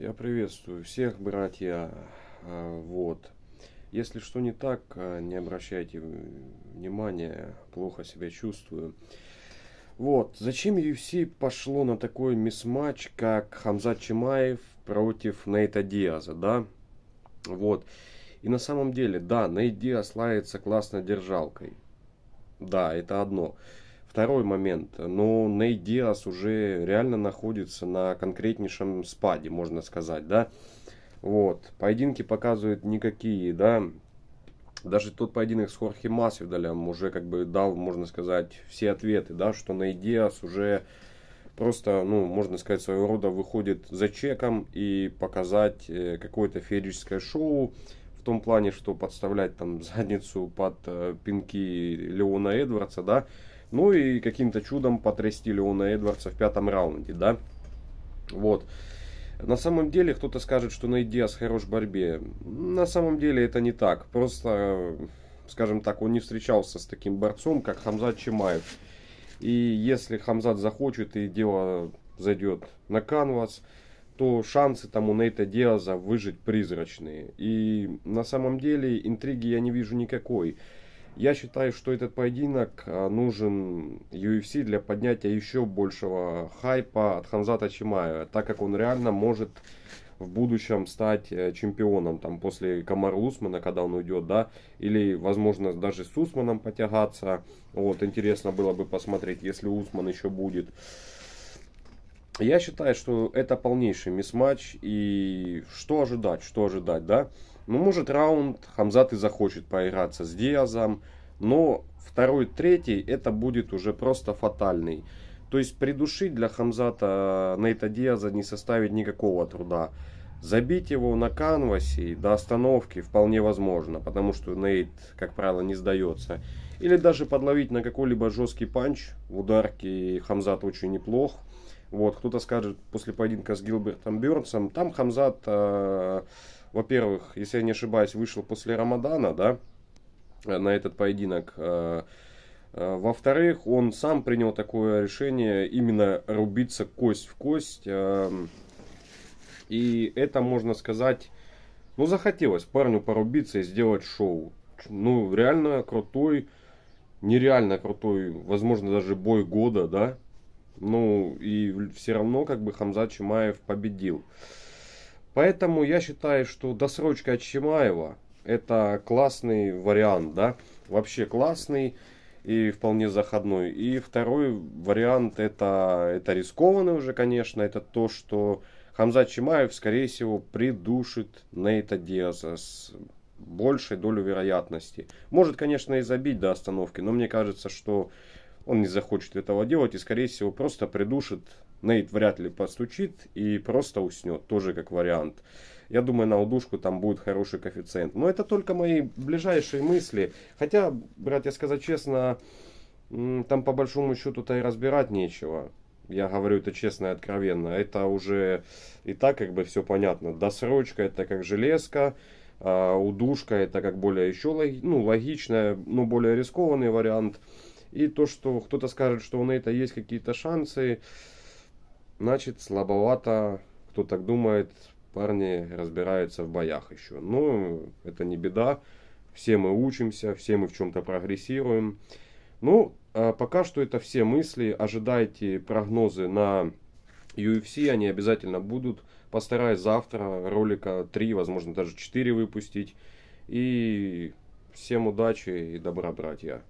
Я приветствую всех, братья. А, вот. Если что не так, а, не обращайте внимания, плохо себя чувствую. Вот. Зачем UFC пошло на такой мисс-матч, как Хамзат Чимаев против Нейта Диаза, да? Вот. И на самом деле, да, Нейт Диаз славится классной держалкой. Да, это одно. Второй момент. но Нейт Диас уже реально находится на конкретнейшем спаде, можно сказать, да. Вот. Поединки показывают никакие, да. Даже тот поединок с Хорхе Масвидалем уже как бы дал, можно сказать, все ответы, да, что Нейт Диас уже просто, ну, можно сказать, своего рода выходит за чеком и показать э, какое-то феерическое шоу в том плане, что подставлять там задницу под э, пинки Леона Эдвардса, да, ну и каким-то чудом потрясти Леона Эдвардса в пятом раунде, да. Вот. На самом деле кто-то скажет, что Нейт Диас хорош в борьбе. На самом деле это не так. Просто, скажем так, он не встречался с таким борцом, как Хамзат Чимаев. И если Хамзат захочет и дело зайдет на канвас, то шансы там у Нейта Диаза выжить призрачные. И на самом деле интриги я не вижу никакой. Я считаю, что этот поединок а, нужен UFC для поднятия еще большего хайпа от Хамзата Чимаева, так как он реально может в будущем стать э, чемпионом, там, после Камара Усмана, когда он уйдет, да, или, возможно, даже с Усманом потягаться, вот, интересно было бы посмотреть, если Усман еще будет. Я считаю, что это полнейший мисс-матч, и что ожидать, что ожидать, да, ну, может, раунд Хамзат и захочет поиграться с Диазом, но второй, третий, это будет уже просто фатальный. То есть придушить для Хамзата э, Нейта Диаза не составит никакого труда. Забить его на канвасе до остановки вполне возможно, потому что Нейт, как правило, не сдается. Или даже подловить на какой-либо жесткий панч. В ударке Хамзат очень неплох. Вот, кто-то скажет после поединка с Гилбертом Бёрнсом, там Хамзат э, во-первых, если я не ошибаюсь, вышел после Рамадана, да, на этот поединок. Э, э, во-вторых, он сам принял такое решение именно рубиться кость в кость. Э, и это, можно сказать, ну, захотелось парню порубиться и сделать шоу. Ну, реально крутой, нереально крутой, возможно, даже бой года, да. Ну, и все равно, как бы, Хамза Чимаев победил. Поэтому я считаю, что досрочка от Чимаева это классный вариант, да, вообще классный и вполне заходной. И второй вариант это, это рискованный уже, конечно, это то, что Хамза Чимаев, скорее всего, придушит Нейта Диаса с большей долей вероятности. Может, конечно, и забить до остановки, но мне кажется, что он не захочет этого делать и, скорее всего, просто придушит Нейт вряд ли постучит и просто уснет, тоже как вариант. Я думаю, на удушку там будет хороший коэффициент. Но это только мои ближайшие мысли. Хотя, братья, сказать честно, там по большому счету-то и разбирать нечего. Я говорю это честно и откровенно. Это уже и так как бы все понятно. Досрочка это как железка, а удушка это как более еще ну, логичная, но более рискованный вариант. И то, что кто-то скажет, что у Нейта есть какие-то шансы, Значит, слабовато, кто так думает, парни разбираются в боях еще. Но ну, это не беда, все мы учимся, все мы в чем-то прогрессируем. Ну, а пока что это все мысли, ожидайте прогнозы на UFC, они обязательно будут. Постараюсь завтра ролика 3, возможно даже 4 выпустить. И всем удачи и добра, братья.